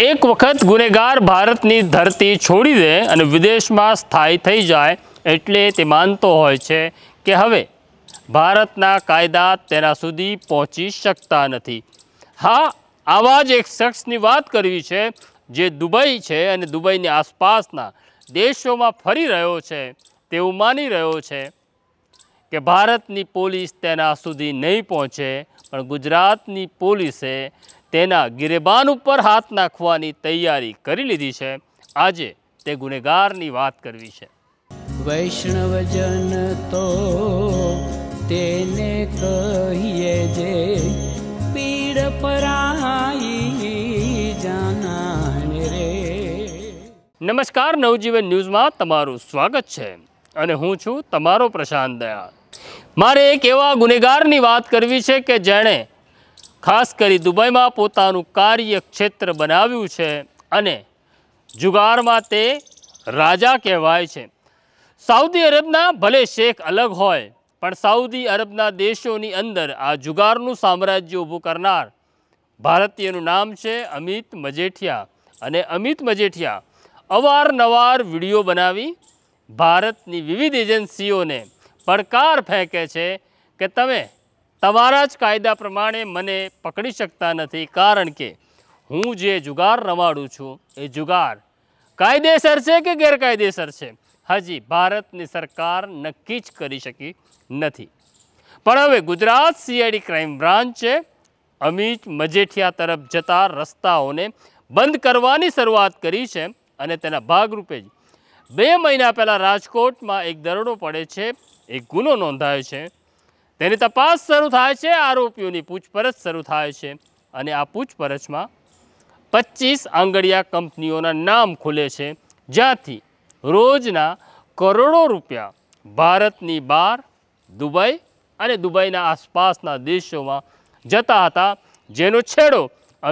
એક વખત ગુનેગાર ભારતની ધરતી છોડી દે અને વિદેશમાં સ્થાયી થઈ જાય એટલે તે માનતો હોય છે કે હવે ભારતના કાયદા તેના સુધી પહોંચી શકતા નથી હા આવા જ એક શખ્સની વાત કરવી છે જે દુબઈ છે અને દુબઈની આસપાસના દેશોમાં ફરી રહ્યો છે તેવું માની રહ્યો છે કે ભારતની પોલીસ તેના સુધી નહીં પહોંચે પણ ગુજરાતની પોલીસે તેના ગિરેબાન ઉપર હાથ નાખવાની તૈયારી કરી લીધી છે આજે તે ગુનેગારની વાત કરવી છે વૈષ્ણવજન તો તેને કહીએ જે પીડ રે નમસ્કાર નવજીવન ન્યૂઝમાં તમારું સ્વાગત છે અને હું છું તમારો પ્રશાંત દયા મારે એક એવા ગુનેગારની વાત કરવી છે કે જેણે ખાસ કરી દુબઈમાં પોતાનું કાર્યક્ષેત્ર બનાવ્યું છે અને જુગારમાં તે રાજા કહેવાય છે સાઉદી અરબના ભલે શેખ અલગ હોય પણ સાઉદી અરબના દેશોની અંદર આ જુગારનું સામ્રાજ્ય ઊભું કરનાર ભારતીયનું નામ છે અમિત મજેઠિયા અને અમિત મજેઠિયા અવારનવાર વિડીયો બનાવી ભારતની વિવિધ એજન્સીઓને પડકાર ફેંકે છે કે તમે તમારા જ કાયદા પ્રમાણે મને પકડી શકતા નથી કારણ કે હું જે જુગાર રમાડું છું એ જુગાર કાયદેસર છે કે ગેરકાયદેસર છે હજી ભારતની સરકાર નક્કી જ કરી શકી નથી પણ હવે ગુજરાત સીઆઈડી ક્રાઇમ બ્રાન્ચે અમિત મજેઠિયા તરફ જતા રસ્તાઓને બંધ કરવાની શરૂઆત કરી છે અને તેના ભાગરૂપે જ બે મહિના પહેલાં રાજકોટમાં એક દરોડો પડે છે એક ગુનો નોંધાયો છે તેની તપાસ શરૂ થાય છે આરોપીઓની પૂછપરછ શરૂ થાય છે અને આ પૂછપરછમાં પચીસ આંગડિયા કંપનીઓના નામ ખુલે છે જ્યાંથી રોજના કરોડો રૂપિયા ભારતની બહાર દુબઈ અને દુબઈના આસપાસના દેશોમાં જતા હતા જેનો છેડો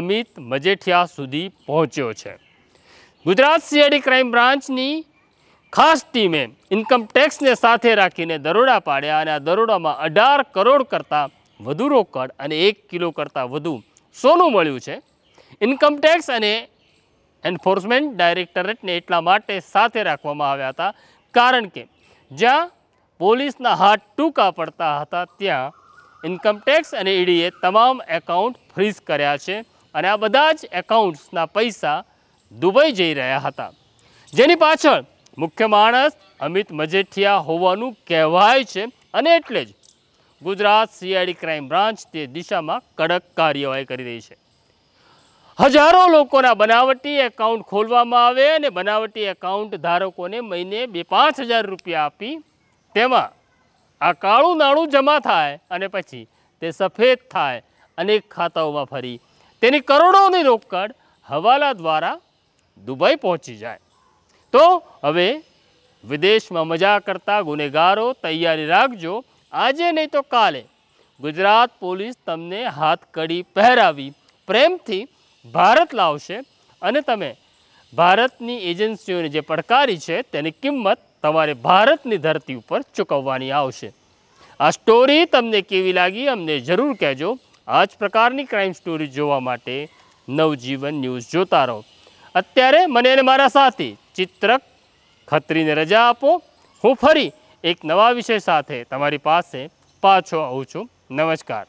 અમિત મજેઠિયા સુધી પહોંચ્યો છે ગુજરાત સીઆઈડી ક્રાઇમ બ્રાન્ચની ખાસ ટીમે ઇન્કમટેક્સને સાથે રાખીને દરોડા પાડ્યા અને આ દરોડામાં અઢાર કરોડ કરતાં વધુ રોકડ અને એક કિલો કરતાં વધુ સોનું મળ્યું છે ઇન્કમટેક્સ અને એન્ફોર્સમેન્ટ ડાયરેક્ટરેટને એટલા માટે સાથે રાખવામાં આવ્યા હતા કારણ કે જ્યાં પોલીસના હાથ ટૂંકા પડતા હતા ત્યાં ઇન્કમટેક્સ અને ઈડીએ e તમામ એકાઉન્ટ ફ્રીઝ કર્યા છે અને આ બધા જ એકાઉન્ટ્સના પૈસા દુબઈ જઈ રહ્યા હતા જેની પાછળ મુખ્ય માણસ અમિત મજેઠિયા હોવાનું કહેવાય છે અને એટલે જ ગુજરાત સીઆઈડી ક્રાઇમ બ્રાન્ચ તે દિશામાં કડક કાર્યવાહી કરી રહી છે હજારો લોકોના બનાવટી એકાઉન્ટ ખોલવામાં આવે અને બનાવટી એકાઉન્ટ ધારકોને મહિને બે પાંચ હજાર રૂપિયા આપી તેમાં આ કાળું નાણું જમા થાય અને પછી તે સફેદ થાય અનેક ખાતાઓમાં ફરી તેની કરોડોની રોકડ હવાલા દ્વારા દુબઈ પહોંચી જાય તો હવે વિદેશમાં મજા કરતા ગુનેગારો તૈયારી રાખજો આજે નહીં તો કાલે ગુજરાત પોલીસ તમને હાથ કડી પહેરાવી પ્રેમથી ભારત લાવશે અને તમે ભારતની એજન્સીઓને જે પડકારી છે તેની કિંમત તમારે ભારતની ધરતી ઉપર ચૂકવવાની આવશે આ સ્ટોરી તમને કેવી લાગી અમને જરૂર કહેજો આ જ પ્રકારની ક્રાઇમ સ્ટોરી જોવા માટે નવજીવન ન્યૂઝ જોતા રહો અત્યારે મને અને મારા સાથી ચિત્રક ખત્રીને રજા આપો હું ફરી એક નવા વિષય સાથે તમારી પાસે પાછો આવું છું નમસ્કાર